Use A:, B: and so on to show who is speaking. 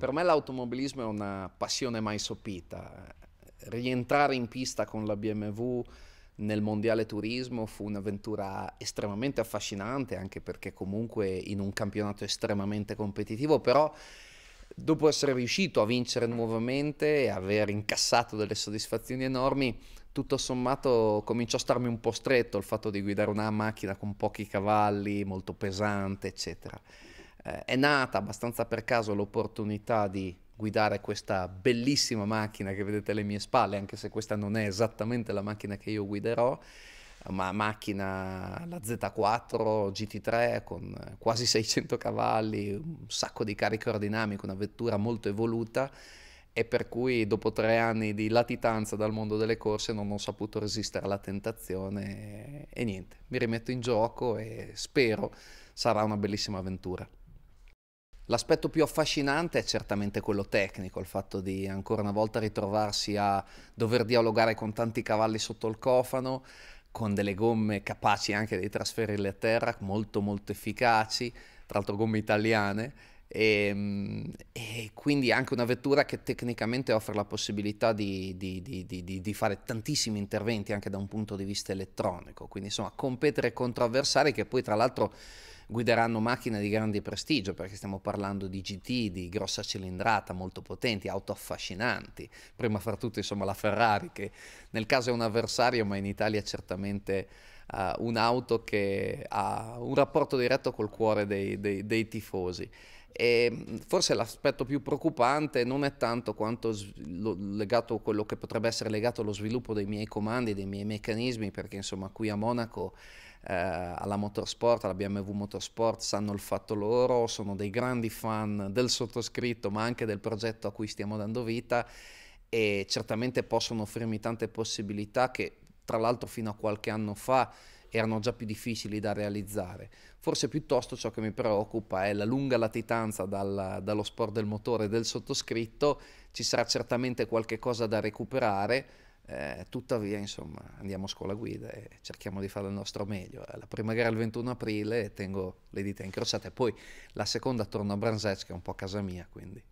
A: Per me l'automobilismo è una passione mai sopita. Rientrare in pista con la BMW nel Mondiale Turismo fu un'avventura estremamente affascinante, anche perché comunque in un campionato estremamente competitivo, però dopo essere riuscito a vincere nuovamente e aver incassato delle soddisfazioni enormi, tutto sommato cominciò a starmi un po' stretto il fatto di guidare una macchina con pochi cavalli, molto pesante, eccetera eh, è nata abbastanza per caso l'opportunità di guidare questa bellissima macchina che vedete alle mie spalle, anche se questa non è esattamente la macchina che io guiderò, ma macchina la Z4 GT3 con eh, quasi 600 cavalli, un sacco di carico aerodinamico, una vettura molto evoluta e per cui dopo tre anni di latitanza dal mondo delle corse non ho saputo resistere alla tentazione e, e niente, mi rimetto in gioco e spero sarà una bellissima avventura. L'aspetto più affascinante è certamente quello tecnico, il fatto di ancora una volta ritrovarsi a dover dialogare con tanti cavalli sotto il cofano, con delle gomme capaci anche di trasferirle a terra, molto molto efficaci, tra l'altro gomme italiane, e, ehm, e, quindi anche una vettura che tecnicamente offre la possibilità di, di, di, di, fare tantissimi interventi anche da un punto di vista elettronico, quindi insomma competere contro avversari che poi tra l'altro guideranno macchine di grande prestigio perché stiamo parlando di GT, di grossa cilindrata, molto potenti, auto affascinanti, prima fra tutto insomma la Ferrari che nel caso è un avversario ma in Italia certamente... Uh, un'auto che ha un rapporto diretto col cuore dei, dei, dei tifosi. E forse l'aspetto più preoccupante non è tanto quanto legato a quello che potrebbe essere legato allo sviluppo dei miei comandi, dei miei meccanismi, perché insomma qui a Monaco eh, alla motorsport, alla BMW Motorsport, sanno il fatto loro, sono dei grandi fan del sottoscritto, ma anche del progetto a cui stiamo dando vita e certamente possono offrirmi tante possibilità che tra l'altro fino a qualche anno fa erano già più difficili da realizzare. Forse piuttosto ciò che mi preoccupa è la lunga latitanza dal, dallo sport del motore del sottoscritto, ci sarà certamente qualche cosa da recuperare, eh, tuttavia insomma andiamo a scuola guida e cerchiamo di fare il nostro meglio. Eh, la prima gara è il 21 aprile tengo le dita incrociate, poi la seconda torno a Branzec che è un po' a casa mia quindi.